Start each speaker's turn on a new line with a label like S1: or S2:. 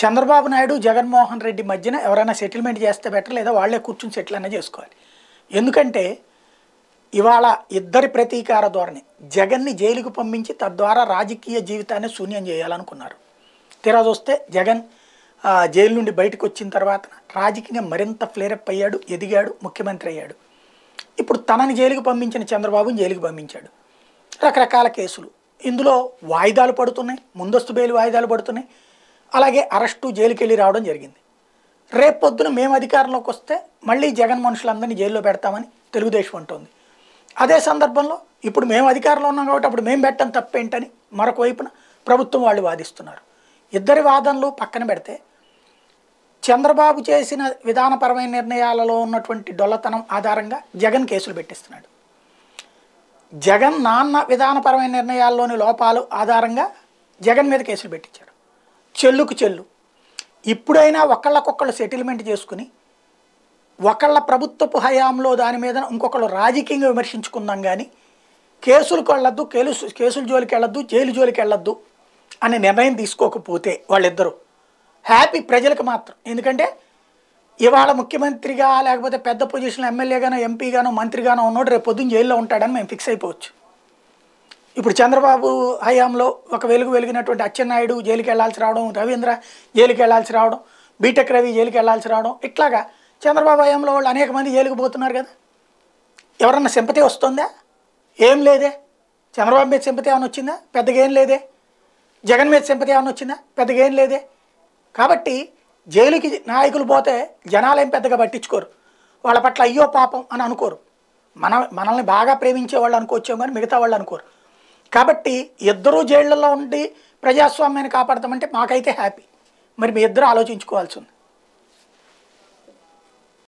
S1: చంద్రబాబు నాయుడు జగన్మోహన్ రెడ్డి మధ్యన ఎవరైనా సెటిల్మెంట్ చేస్తే బెటర్ లేదా వాళ్లే కూర్చుని సెటిల్ అనే చేసుకోవాలి ఎందుకంటే ఇవాళ ఇద్దరి ప్రతీకార ధోరణి జగన్ని జైలుకు పంపించి తద్వారా రాజకీయ జీవితాన్ని శూన్యం చేయాలనుకున్నారు తీరా చూస్తే జగన్ జైలు నుండి బయటకు వచ్చిన తర్వాత రాజకీయం మరింత ఫ్లేరప్ అయ్యాడు ఎదిగాడు ముఖ్యమంత్రి అయ్యాడు ఇప్పుడు తనని జైలుకు పంపించిన చంద్రబాబుని జైలుకు పంపించాడు రకరకాల కేసులు ఇందులో వాయిదాలు పడుతున్నాయి ముందస్తు బెయిల్ వాయిదాలు పడుతున్నాయి అలాగే అరెస్టు జైలుకి వెళ్ళి రావడం జరిగింది రేపొద్దున మేము అధికారంలోకి వస్తే మళ్ళీ జగన్ మనుషులందరినీ జైల్లో పెడతామని తెలుగుదేశం అంటుంది అదే సందర్భంలో ఇప్పుడు మేము అధికారంలో ఉన్నాం కాబట్టి అప్పుడు మేము పెట్టడం తప్పేంటని మరొక వైపున ప్రభుత్వం వాళ్ళు వాదిస్తున్నారు ఇద్దరి వాదనలు పక్కన పెడితే చంద్రబాబు చేసిన విధానపరమైన నిర్ణయాలలో ఉన్నటువంటి డొల్లతనం ఆధారంగా జగన్ కేసులు పెట్టిస్తున్నాడు జగన్ నాన్న విధానపరమైన నిర్ణయాల్లోని లోపాలు ఆధారంగా జగన్ మీద కేసులు పెట్టించాడు చెల్లుకు చెల్లు ఇప్పుడైనా ఒకళ్ళకొకళ్ళు సెటిల్మెంట్ చేసుకుని ఒకళ్ళ ప్రభుత్వపు హయాంలో దాని మీద ఇంకొకళ్ళు రాజకీయంగా విమర్శించుకుందాం కానీ కేసులకు వెళ్ళొద్దు కేసు కేసుల జోలికి వెళ్ళొద్దు జైలు జోలికి వెళ్ళొద్దు అనే నిర్ణయం తీసుకోకపోతే వాళ్ళిద్దరూ హ్యాపీ ప్రజలకు మాత్రం ఎందుకంటే ఇవాళ ముఖ్యమంత్రిగా లేకపోతే పెద్ద పొజిషన్లో ఎమ్మెల్యేగానో ఎంపీగానో మంత్రిగానో ఉన్నాడు రేపు పొద్దున్న జైల్లో ఉంటాడని మేము ఫిక్స్ అయిపోవచ్చు ఇప్పుడు చంద్రబాబు హయాంలో ఒక వెలుగు వెలిగినటువంటి అచ్చెన్నాయుడు జైలుకి వెళ్లాల్సి రావడం రవీంద్ర జైలుకి వెళ్లాల్సి రావడం బీటెక్ రవి జైలుకి వెళ్లాల్సి రావడం ఇట్లాగా చంద్రబాబు హయాంలో వాళ్ళు అనేక మంది జైలుకి పోతున్నారు కదా ఎవరన్నా సింపతి వస్తుందా ఏం లేదే చంద్రబాబు మీద సింపతి ఏమైనా వచ్చిందా పెద్దగా ఏం లేదే జగన్ మీద సింపతి ఏమైనా వచ్చిందా పెద్దగా ఏం లేదే కాబట్టి జైలుకి నాయకులు పోతే జనాలు ఏం పెద్దగా పట్టించుకోరు వాళ్ళ పట్ల అయ్యో పాపం అని అనుకోరు మన మనల్ని బాగా ప్రేమించే వాళ్ళు అనుకోవచ్చాం కానీ మిగతా వాళ్ళు అనుకోరు కాబట్టి ఇద్దరూ జైళ్లలో ఉండి ప్రజాస్వామ్యాన్ని కాపాడతామంటే మాకైతే హ్యాపీ మరి మీ ఇద్దరు ఆలోచించుకోవాల్సింది